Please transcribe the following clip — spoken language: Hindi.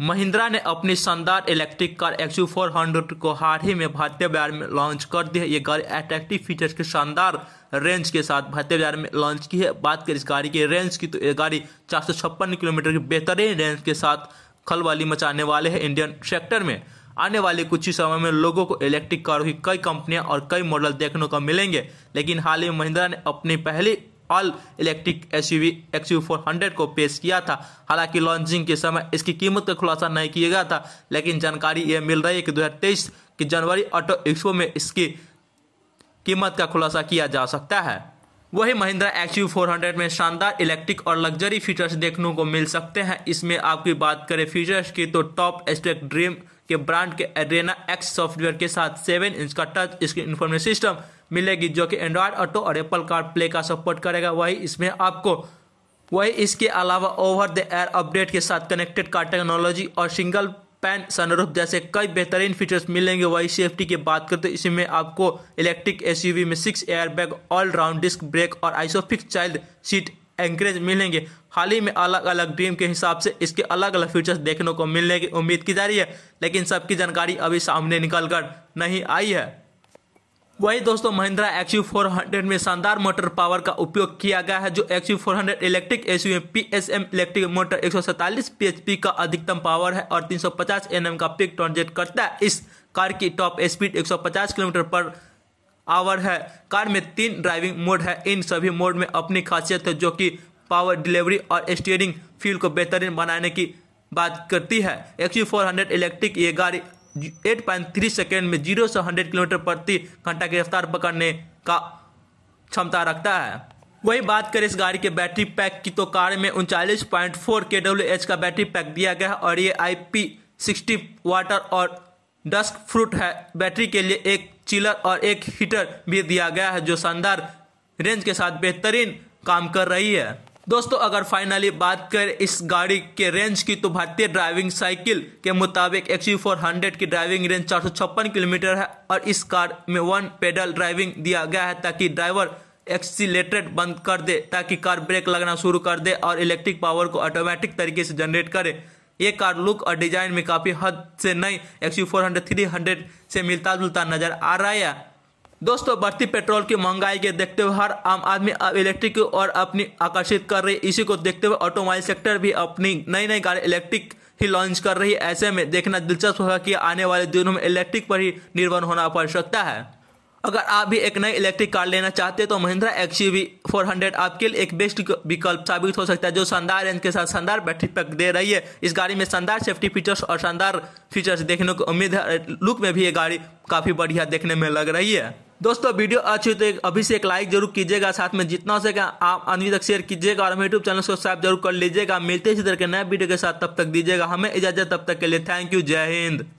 महिंद्रा ने अपनी शानदार इलेक्ट्रिक कार एक्सयू 400 को हाल ही में भारतीय बाजार में लॉन्च कर दी है ये गाड़ी अट्रैक्टिव फीचर्स के शानदार रेंज के साथ भारतीय बाजार में लॉन्च की है बात करें इस गाड़ी की रेंज की तो ये गाड़ी चार किलोमीटर की बेहतरीन रेंज के साथ खलवाली मचाने वाले हैं इंडियन सेक्टर में आने वाले कुछ ही समय में लोगों को इलेक्ट्रिक कारों की कई कंपनियां और कई मॉडल देखने को मिलेंगे लेकिन हाल ही में महिंद्रा ने अपनी पहली ऑल इलेक्ट्रिक एस यू को पेश किया था हालांकि लॉन्चिंग के समय इसकी कीमत का खुलासा नहीं किया गया था लेकिन जानकारी यह मिल रही है कि दो की जनवरी ऑटो एक्सपो में इसकी कीमत का खुलासा किया जा सकता है वही महिंद्रा एक्स यू में शानदार इलेक्ट्रिक और लग्जरी फीचर्स देखने को मिल सकते हैं इसमें आपकी बात करें फीचर्स की तो टॉप स्टेक ड्रीम के ब्रांड के एड्रेना एक्स सॉफ्टवेयर के साथ सेवन इंच का टच स्क्रीन इन्फॉर्मेशन सिस्टम मिलेगी जो कि एंड्रॉयड ऑटो और एप्पल कार प्ले का सपोर्ट करेगा वही इसमें आपको वही इसके अलावा ओवर द एयर अपडेट के साथ कनेक्टेड कार टेक्नोलॉजी और सिंगल पैन सनरूफ जैसे कई बेहतरीन फीचर्स मिलेंगे वही सेफ्टी की बात करते तो इसमें आपको इलेक्ट्रिक एसयूवी में six airbag all round disc brake और आइसोफिक्स चाइल्ड सीट एंकरेज मिलेंगे हाल ही में अलग अलग टीम के हिसाब से इसके अलग अलग फीचर्स देखने को मिलने की उम्मीद की जा रही है लेकिन सबकी जानकारी अभी सामने निकल कर नहीं आई है वही दोस्तों Mahindra X U four hundred में शानदार मोटर पावर का उपयोग किया गया है जो X U four hundred electric S U P S M electric motor एक सौ पीएचपी का अधिकतम पावर है और तीन सौ पचास एन एम का पिक ट्रांजेट करता है इस कार की टॉप स्पीड एक सौ पचास किलोमीटर पर आवर है कार में तीन ड्राइविंग मोड है इन सभी मोड में अपनी खासियत है जो कि पावर डिलीवरी और स्टीयरिंग फील को बेहतरीन बनाने की बात करती है एक्सी फोर इलेक्ट्रिक ये गाड़ी थ्री सेकेंड में जीरो से हंड्रेड किलोमीटर प्रति घंटा की रफ्तार पकड़ने का क्षमता रखता है वही बात करें इस गाड़ी के बैटरी पैक की तो कार में उनचालीस point four K W H का बैटरी पैक दिया गया है और ये आई पी सिक्सटी वाटर और डस्क फ्रूट है बैटरी के लिए एक चिलर और एक हीटर भी दिया गया है जो शानदार रेंज के साथ बेहतरीन काम कर रही है दोस्तों अगर फाइनली बात करें इस गाड़ी के रेंज की तो भारतीय ड्राइविंग साइकिल के मुताबिक यू फोर हंड्रेड की ड्राइविंग रेंज चार किलोमीटर है और इस कार में वन पेडल ड्राइविंग दिया गया है ताकि ड्राइवर एक्सीटेड बंद कर दे ताकि कार ब्रेक लगना शुरू कर दे और इलेक्ट्रिक पावर को ऑटोमेटिक तरीके से जनरेट करे ये कार लुक और डिजाइन में काफ़ी हद से नई X U four hundred three hundred से मिलता जुलता नजर आ रहा है दोस्तों बढ़ती पेट्रोल की महंगाई के देखते हुए हर आम आदमी अब इलेक्ट्रिक की ओर अपनी आकर्षित कर रही इसी को देखते हुए ऑटोमोबाइल सेक्टर भी अपनी नई नई गाड़ी इलेक्ट्रिक ही लॉन्च कर रही है ऐसे में देखना दिलचस्प होगा कि आने वाले दिनों में इलेक्ट्रिक पर ही निर्भर होना पड़ सकता है अगर आप भी एक नई इलेक्ट्रिक कार लेना चाहते हैं तो महिंद्रा एक्स यू आपके लिए एक बेस्ट विकल्प साबित हो सकता है जो शानदार रेंज के साथ शानदार बैटरी पैक दे रही है इस गाड़ी में शानदार सेफ्टी फीचर्स और शानदार फीचर्स देखने को उम्मीद है लुक में भी ये गाड़ी काफ़ी बढ़िया देखने में लग रही है दोस्तों वीडियो अच्छी तो अभी से एक लाइक जरूर कीजिएगा साथ में जितना हो सके आप अभी तक शेयर कीजिएगा और हमें यूट्यूब चैनल सब्सक्राइब जरूर कर लीजिएगा मिलते इसी तरह के नए वीडियो के साथ तब तक दीजिएगा हमें इजाजत तब तक के लिए थैंक यू जय हिंद